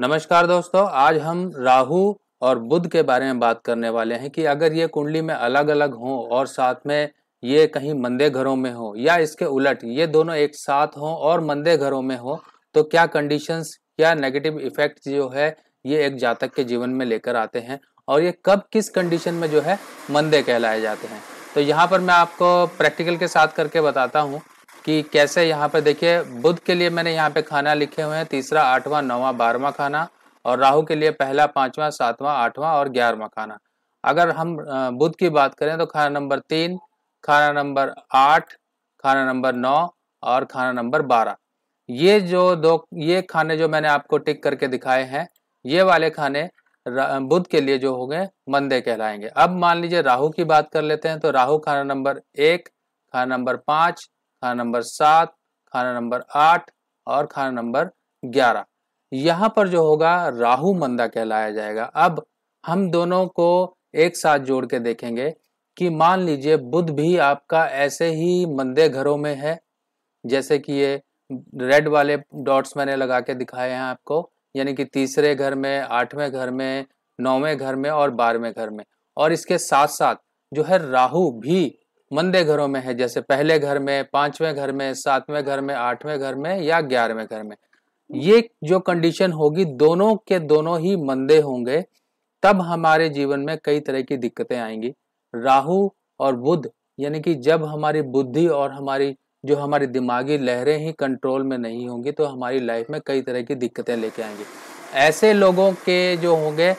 नमस्कार दोस्तों आज हम राहु और बुध के बारे में बात करने वाले हैं कि अगर ये कुंडली में अलग अलग हों और साथ में ये कहीं मंदे घरों में हो या इसके उलट ये दोनों एक साथ हों और मंदे घरों में हो तो क्या कंडीशंस क्या नेगेटिव इफेक्ट जो है ये एक जातक के जीवन में लेकर आते हैं और ये कब किस कंडीशन में जो है मंदे कहलाए जाते हैं तो यहाँ पर मैं आपको प्रैक्टिकल के साथ करके बताता हूँ कि कैसे यहाँ पे देखिए बुध के लिए मैंने यहाँ पे खाना लिखे हुए हैं तीसरा आठवां नौवां बारहवां खाना और राहु के लिए पहला पांचवा सातवां आठवां और ग्यारहवां खाना अगर हम बुध की बात करें तो खाना नंबर तीन खाना नंबर आठ खाना नंबर नौ और खाना नंबर बारह ये जो दो ये खाने जो मैंने आपको टिक करके दिखाए हैं ये वाले खाने बुध के लिए जो होंगे मंदे कहलाएंगे अब मान लीजिए राहु की बात कर लेते हैं तो राहु खाना नंबर एक खाना नंबर पाँच खाना नंबर सात खाना नंबर आठ और खाना नंबर ग्यारह यहाँ पर जो होगा राहु मंदा कहलाया जाएगा अब हम दोनों को एक साथ जोड़ के देखेंगे कि मान लीजिए बुध भी आपका ऐसे ही मंदे घरों में है जैसे कि ये रेड वाले डॉट्स मैंने लगा के दिखाए हैं आपको यानी कि तीसरे घर में आठवें घर में नौवें घर में और बारहवें घर में और इसके साथ साथ जो है राहु भी मंदे घरों में है जैसे पहले घर में पांचवें घर में सातवें घर में आठवें घर में या ग्यारहवें घर में ये जो कंडीशन होगी दोनों के दोनों ही मंदे होंगे तब हमारे जीवन में कई तरह की दिक्कतें आएंगी राहु और बुध यानी कि जब हमारी बुद्धि और हमारी जो हमारी दिमागी लहरें ही कंट्रोल में नहीं होंगी तो हमारी लाइफ में कई तरह की दिक्कतें लेके आएंगी ऐसे लोगों के जो होंगे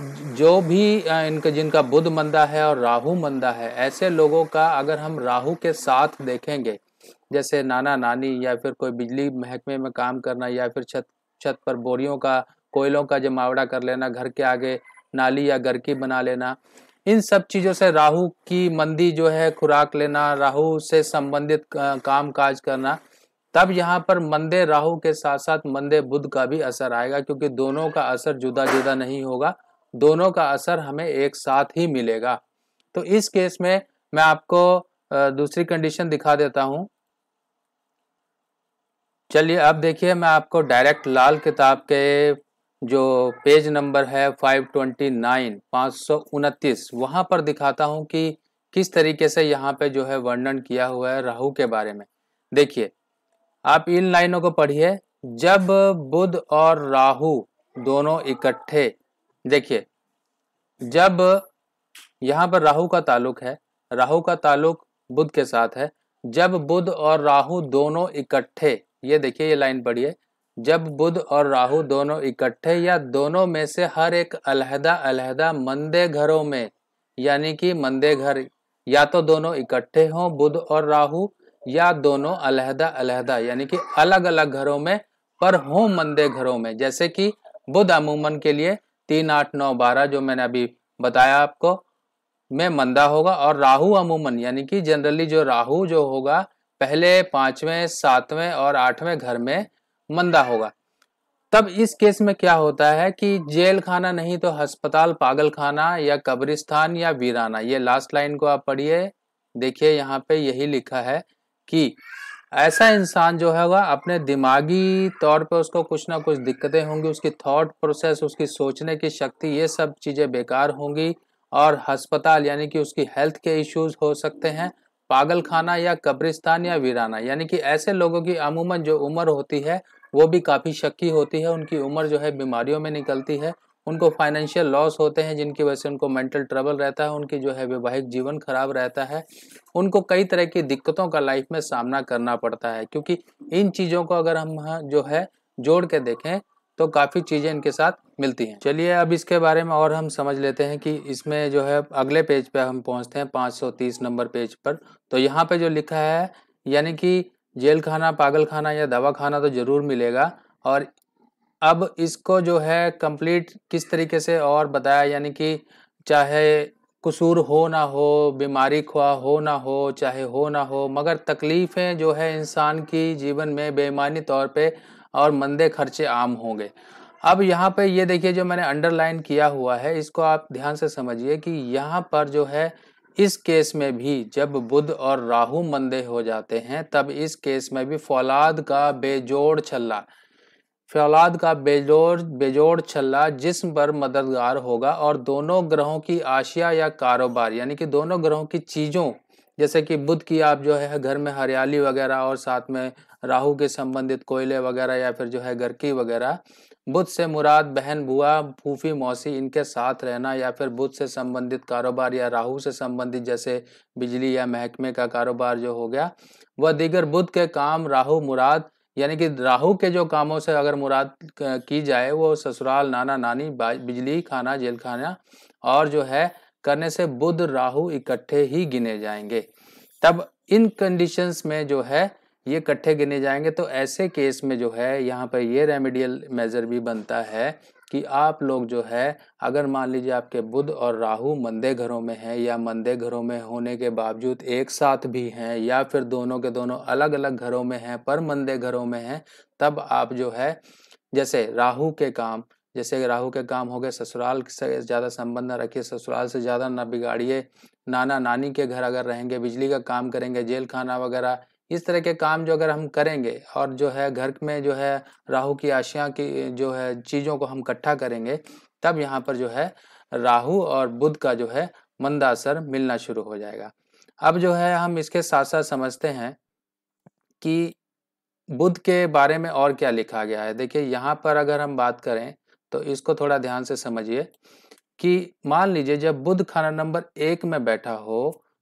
जो भी इनका जिनका बुध मंदा है और राहु मंदा है ऐसे लोगों का अगर हम राहु के साथ देखेंगे जैसे नाना नानी या फिर कोई बिजली महकमे में काम करना या फिर छत छत पर बोरियों का कोयलों का जमावड़ा कर लेना घर के आगे नाली या गरकी बना लेना इन सब चीज़ों से राहु की मंदी जो है खुराक लेना राहु से संबंधित काम काज करना तब यहाँ पर मंदे राहु के साथ साथ मंदे बुध का भी असर आएगा क्योंकि दोनों का असर जुदा जुदा नहीं होगा दोनों का असर हमें एक साथ ही मिलेगा तो इस केस में मैं आपको दूसरी कंडीशन दिखा देता हूं चलिए अब देखिए मैं आपको डायरेक्ट लाल किताब के जो पेज नंबर है 529 529 वहां पर दिखाता हूं कि किस तरीके से यहाँ पे जो है वर्णन किया हुआ है राहु के बारे में देखिए आप इन लाइनों को पढ़िए जब बुध और राहु दोनों इकट्ठे देखिए जब यहां पर राहु का ताल्लुक है राहु का ताल्लुक बुध के साथ है जब बुध और राहु दोनों इकट्ठे ये देखिए ये लाइन पढ़िए जब बुध और राहु दोनों इकट्ठे या दोनों में से हर एक अलहदा अलहदा मंदे घरों में यानी कि मंदे घर या तो दोनों इकट्ठे हों बुध और राहु या दोनों अलहदा अलहदा यानी कि अलग अलग घरों में पर हों मंदे घरों में जैसे कि बुध अमूमन के लिए तीन आठ नौ बारह जो मैंने अभी बताया आपको में मंदा होगा और राहु अमूमन यानी कि जनरली जो राहु जो होगा पहले पांचवें सातवें और आठवें घर में मंदा होगा तब इस केस में क्या होता है कि जेल खाना नहीं तो अस्पताल पागल खाना या कब्रिस्तान या वीराना ये लास्ट लाइन को आप पढ़िए देखिए यहाँ पे यही लिखा है कि ऐसा इंसान जो है वह अपने दिमागी तौर पर उसको कुछ ना कुछ दिक्कतें होंगी उसकी थॉट प्रोसेस उसकी सोचने की शक्ति ये सब चीज़ें बेकार होंगी और हस्पताल यानी कि उसकी हेल्थ के इश्यूज हो सकते हैं पागल खाना या कब्रिस्तान या वीराना यानी कि ऐसे लोगों की अमूमन जो उम्र होती है वो भी काफ़ी शक्की होती है उनकी उम्र जो है बीमारियों में निकलती है उनको फाइनेंशियल लॉस होते हैं जिनकी वजह से उनको मेंटल ट्रबल रहता है उनकी जो है वैवाहिक जीवन खराब रहता है उनको कई तरह की दिक्कतों का लाइफ में सामना करना पड़ता है क्योंकि इन चीज़ों को अगर हम हाँ जो है जोड़ के देखें तो काफ़ी चीज़ें इनके साथ मिलती हैं चलिए अब इसके बारे में और हम समझ लेते हैं कि इसमें जो है अगले पेज पर पे हम पहुँचते हैं 530 नंबर पेज पर तो यहाँ पर जो लिखा है यानी कि जेल खाना पागल खाना या दवा खाना तो ज़रूर मिलेगा और अब इसको जो है कंप्लीट किस तरीके से और बताया यानी कि चाहे कसूर हो ना हो बीमारी खुआ हो ना हो चाहे हो ना हो मगर तकलीफ़ें जो है इंसान की जीवन में बेमानी तौर पे और मंदे खर्चे आम होंगे अब यहाँ पे ये देखिए जो मैंने अंडरलाइन किया हुआ है इसको आप ध्यान से समझिए कि यहाँ पर जो है इस केस में भी जब बुध और राहु मंदे हो जाते हैं तब इस केस में भी फौलाद का बेजोड़ छल्ला फौलाद का बेजोड़ बेजोड़ छल्ला जिस्म पर मददगार होगा और दोनों ग्रहों की आशिया या कारोबार यानी कि दोनों ग्रहों की चीज़ों जैसे कि बुध की आप जो है घर में हरियाली वगैरह और साथ में राहु के संबंधित कोयले वगैरह या फिर जो है की वगैरह बुध से मुराद बहन बुआ फूफी मौसी इनके साथ रहना या फिर बुध से संबंधित कारोबार या राहु से संबंधित जैसे बिजली या महकमे का कारोबार जो हो गया वह दीगर बुध के काम राहु मुराद यानी कि राहु के जो कामों से अगर मुराद की जाए वो ससुराल नाना नानी बिजली खाना जेल खाना और जो है करने से बुध राहु इकट्ठे ही गिने जाएंगे तब इन कंडीशंस में जो है ये इकट्ठे गिने जाएंगे तो ऐसे केस में जो है यहाँ पर ये रेमेडियल मेजर भी बनता है कि आप लोग जो है अगर मान लीजिए आपके बुध और राहु मंदे घरों में हैं या मंदे घरों में होने के बावजूद एक साथ भी हैं या फिर दोनों के दोनों अलग अलग घरों में हैं पर मंदे घरों में हैं तब आप जो है जैसे राहु के काम जैसे राहु के काम हो गए ससुराल से ज़्यादा संबंध न रखिए ससुराल से ज़्यादा ना बिगाड़िए नाना नानी के घर अगर रहेंगे बिजली का काम करेंगे जेल खाना वगैरह इस तरह के काम जो अगर हम करेंगे और जो है घर में जो है राहु की आशिया की जो है चीज़ों को हम इकट्ठा करेंगे तब यहाँ पर जो है राहु और बुध का जो है मंदा असर मिलना शुरू हो जाएगा अब जो है हम इसके साथ साथ समझते हैं कि बुध के बारे में और क्या लिखा गया है देखिए यहाँ पर अगर हम बात करें तो इसको थोड़ा ध्यान से समझिए कि मान लीजिए जब बुध खाना नंबर एक में बैठा हो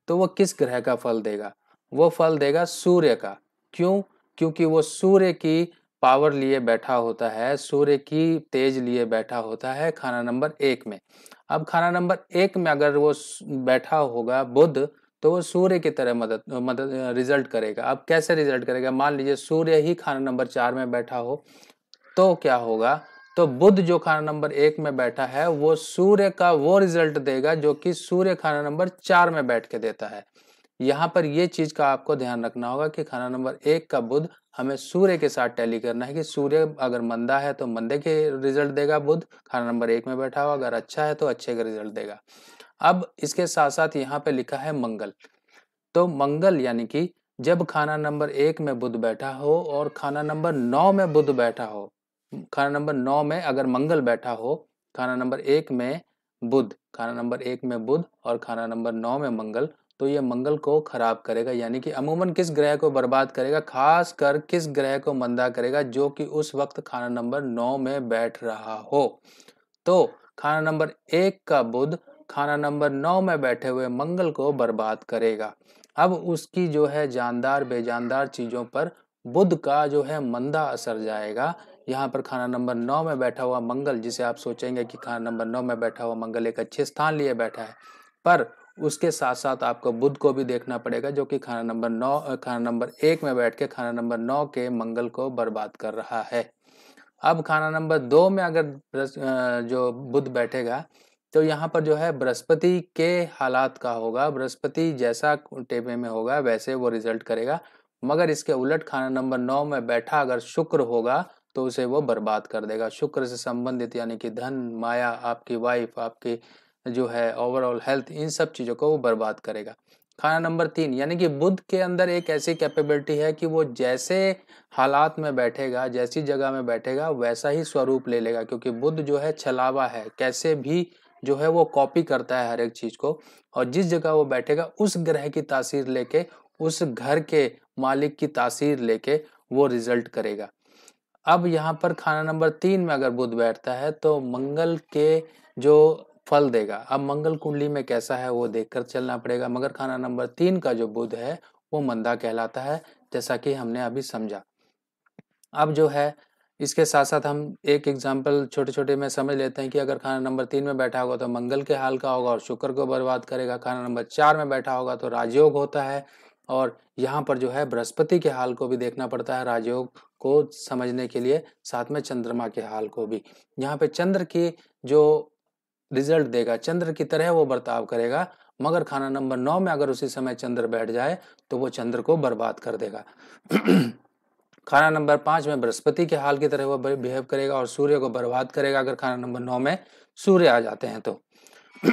तो वह किस ग्रह का फल देगा वो फल देगा सूर्य का क्यों क्योंकि वो सूर्य की पावर लिए बैठा होता है सूर्य की तेज लिए बैठा होता है खाना नंबर एक में अब खाना नंबर एक में अगर वो बैठा होगा बुद्ध तो वो सूर्य की तरह मदद मदद रिजल्ट करेगा अब कैसे रिजल्ट करेगा मान लीजिए सूर्य ही खाना नंबर चार में बैठा हो तो क्या होगा तो बुद्ध जो खाना नंबर एक में बैठा है वो सूर्य का वो रिजल्ट देगा जो कि सूर्य खाना नंबर चार में बैठ के देता है यहाँ पर ये चीज का आपको ध्यान रखना होगा कि खाना नंबर एक का बुध हमें सूर्य के साथ टैली करना है कि सूर्य अगर मंदा है तो मंदे के रिजल्ट देगा बुध खाना नंबर एक में बैठा हुआ अगर अच्छा है तो अच्छे का रिजल्ट देगा अब इसके साथ साथ यहाँ पे लिखा है मंगल तो मंगल यानी कि जब खाना नंबर एक में बुध बैठा हो और खाना नंबर नौ में बुध बैठा हो खाना नंबर नौ में अगर मंगल बैठा हो खाना नंबर एक में बुध खाना नंबर एक में बुध और खाना नंबर नौ में मंगल तो ये मंगल को खराब करेगा यानी कि अमूमन किस ग्रह को बर्बाद करेगा खास कर किस ग्रह को मंदा करेगा जो कि उस वक्त खाना नंबर नौ में बैठ रहा हो तो खाना नंबर एक का बुध खाना नंबर नौ में बैठे हुए मंगल को बर्बाद करेगा अब उसकी जो है जानदार बेजानदार चीज़ों पर बुध का जो है मंदा असर जाएगा यहाँ पर खाना नंबर नौ में बैठा हुआ मंगल जिसे आप सोचेंगे कि खाना नंबर नौ में बैठा हुआ मंगल एक अच्छे स्थान लिए बैठा है पर उसके साथ साथ आपको बुध को भी देखना पड़ेगा जो कि खाना नंबर नौ खाना नंबर एक में बैठ के खाना नंबर नौ के मंगल को बर्बाद कर रहा है अब खाना नंबर दो में अगर जो बुध बैठेगा तो यहाँ पर जो है बृहस्पति के हालात का होगा बृहस्पति जैसा टेबे में होगा वैसे वो रिजल्ट करेगा मगर इसके उलट खाना नंबर नौ में बैठा अगर शुक्र होगा तो उसे वो बर्बाद कर देगा शुक्र से संबंधित यानी कि धन माया आपकी वाइफ आपकी जो है ओवरऑल हेल्थ इन सब चीज़ों को वो बर्बाद करेगा खाना नंबर तीन यानी कि बुद्ध के अंदर एक ऐसी कैपेबिलिटी है कि वो जैसे हालात में बैठेगा जैसी जगह में बैठेगा वैसा ही स्वरूप ले लेगा क्योंकि बुद्ध जो है छलावा है कैसे भी जो है वो कॉपी करता है हर एक चीज़ को और जिस जगह वो बैठेगा उस ग्रह की तासीर लेके उस घर के मालिक की तासीर लेके वो रिजल्ट करेगा अब यहाँ पर खाना नंबर तीन में अगर बुद्ध बैठता है तो मंगल के जो फल देगा अब मंगल कुंडली में कैसा है वो देखकर चलना पड़ेगा मगर खाना नंबर तीन का जो बुध है वो मंदा कहलाता है जैसा कि हमने अभी समझा अब जो है इसके साथ साथ हम एक एग्जाम्पल छोटे छोटे में समझ लेते हैं कि अगर खाना नंबर तीन में बैठा होगा तो मंगल के हाल का होगा और शुक्र को बर्बाद करेगा खाना नंबर चार में बैठा होगा तो राजयोग होता है और यहाँ पर जो है बृहस्पति के हाल को भी देखना पड़ता है राजयोग को समझने के लिए साथ में चंद्रमा के हाल को भी यहाँ पे चंद्र की जो रिजल्ट देगा चंद्र की तरह वो बर्ताव करेगा मगर खाना नंबर नौ में अगर उसी समय चंद्र बैठ जाए तो वो चंद्र को बर्बाद कर देगा खाना नंबर पांच में बृहस्पति के हाल की तरह वो बिहेव करेगा और सूर्य को बर्बाद करेगा अगर खाना नंबर नौ में सूर्य आ जाते हैं तो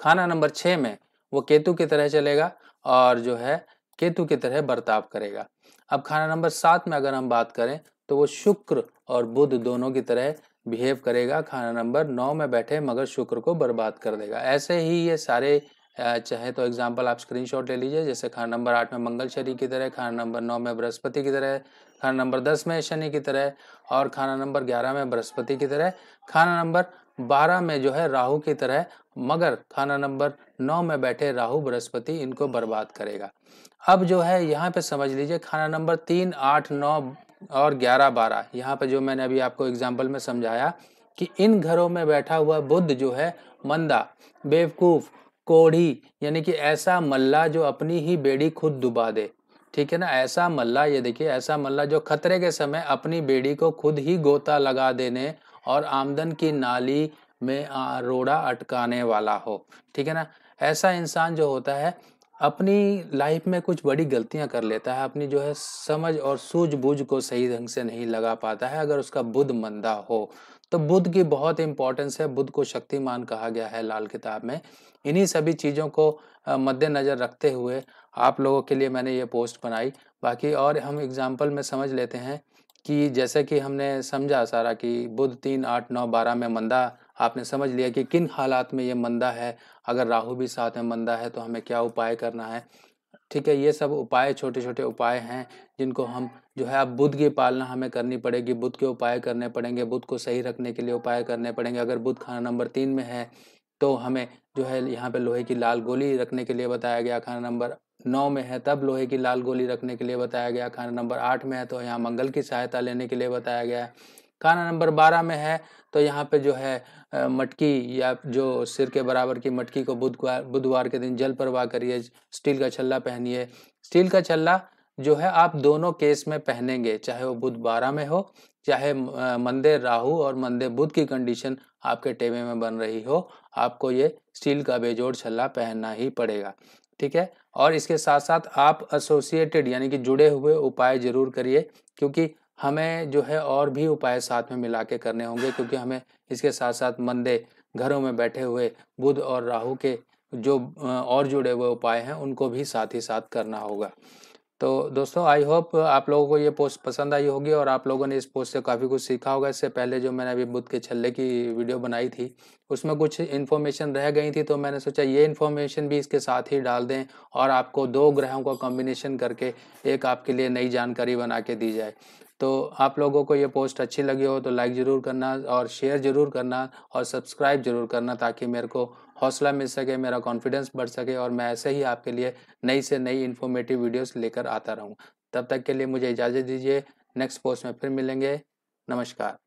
खाना नंबर छह में वो केतु की तरह चलेगा और जो है केतु की तरह बर्ताव करेगा अब खाना नंबर सात में अगर हम बात करें तो वो शुक्र और बुध दोनों की तरह बिहेव करेगा खाना नंबर नौ में बैठे मगर शुक्र को बर्बाद कर देगा ऐसे ही ये सारे चाहे तो एग्जाम्पल आप स्क्रीनशॉट ले लीजिए जैसे खाना नंबर आठ में मंगल शनि की तरह खाना नंबर नौ में बृहस्पति की तरह खाना नंबर दस में शनि की तरह और खाना नंबर ग्यारह में बृहस्पति की तरह खाना नंबर बारह में जो है राहु की तरह मगर खाना नंबर नौ में बैठे राहु बृहस्पति इनको बर्बाद करेगा अब जो है यहाँ पे समझ लीजिए खाना नंबर तीन आठ नौ और ग्यारह बारह यहाँ पर जो मैंने अभी आपको एग्जाम्पल में समझाया कि इन घरों में बैठा हुआ बुद्ध जो है मंदा बेवकूफ़ कोढ़ी यानी कि ऐसा मल्ला जो अपनी ही बेड़ी खुद डुबा दे ठीक है ना ऐसा मल्ला ये देखिए ऐसा मल्ला जो खतरे के समय अपनी बेड़ी को खुद ही गोता लगा देने और आमदन की नाली में रोड़ा अटकाने वाला हो ठीक है ना ऐसा इंसान जो होता है अपनी लाइफ में कुछ बड़ी गलतियां कर लेता है अपनी जो है समझ और सूझबूझ को सही ढंग से नहीं लगा पाता है अगर उसका बुद्ध मंदा हो तो बुद्ध की बहुत इंपॉर्टेंस है बुद्ध को शक्तिमान कहा गया है लाल किताब में इन्हीं सभी चीज़ों को मद्देनज़र रखते हुए आप लोगों के लिए मैंने ये पोस्ट बनाई बाकी और हम एग्जाम्पल में समझ लेते हैं कि जैसे कि हमने समझा सारा कि बुद्ध तीन आठ नौ बारह में मंदा आपने समझ लिया कि किन हालात में ये मंदा है अगर राहु भी साथ में मंदा है तो हमें क्या उपाय करना है ठीक है ये सब उपाय छोटे छोटे उपाय हैं जिनको हम जो है अब बुद्ध की पालना हमें करनी पड़ेगी बुद्ध के उपाय करने पड़ेंगे बुद्ध को सही रखने के लिए उपाय करने पड़ेंगे अगर बुद्ध खाना नंबर तीन में है तो हमें जो है यहाँ पे लोहे की लाल गोली रखने के लिए बताया गया खाना नंबर नौ में है तब लोहे की लाल गोली रखने के लिए बताया गया खाना नंबर आठ में है तो यहाँ मंगल की सहायता लेने के लिए बताया गया है काना नंबर बारह में है तो यहाँ पे जो है मटकी या जो सिर के बराबर की मटकी को बुधवार बुधवार के दिन जल प्रवाह करिए स्टील का छल्ला पहनिए स्टील का छल्ला जो है आप दोनों केस में पहनेंगे चाहे वो बुध बारह में हो चाहे मंदे राहु और मंदे बुध की कंडीशन आपके टेबे में बन रही हो आपको ये स्टील का बेजोड़ छल्ला पहनना ही पड़ेगा ठीक है और इसके साथ साथ आप एसोसिएटेड यानी कि जुड़े हुए उपाय जरूर करिए क्योंकि हमें जो है और भी उपाय साथ में मिला के करने होंगे क्योंकि हमें इसके साथ साथ मंदे घरों में बैठे हुए बुध और राहु के जो और जुड़े हुए उपाय हैं उनको भी साथ ही साथ करना होगा तो दोस्तों आई होप आप लोगों को ये पोस्ट पसंद आई होगी और आप लोगों ने इस पोस्ट से काफ़ी कुछ सीखा होगा इससे पहले जो मैंने अभी बुद्ध के छल्ले की वीडियो बनाई थी उसमें कुछ इन्फॉर्मेशन रह गई थी तो मैंने सोचा ये इन्फॉर्मेशन भी इसके साथ ही डाल दें और आपको दो ग्रहों का कॉम्बिनेशन करके एक आपके लिए नई जानकारी बना के दी जाए तो आप लोगों को ये पोस्ट अच्छी लगी हो तो लाइक ज़रूर करना और शेयर ज़रूर करना और सब्सक्राइब ज़रूर करना ताकि मेरे को हौसला मिल सके मेरा कॉन्फिडेंस बढ़ सके और मैं ऐसे ही आपके लिए नई से नई इन्फॉर्मेटिव वीडियोस लेकर आता रहूँ तब तक के लिए मुझे इजाज़त दीजिए नेक्स्ट पोस्ट में फिर मिलेंगे नमस्कार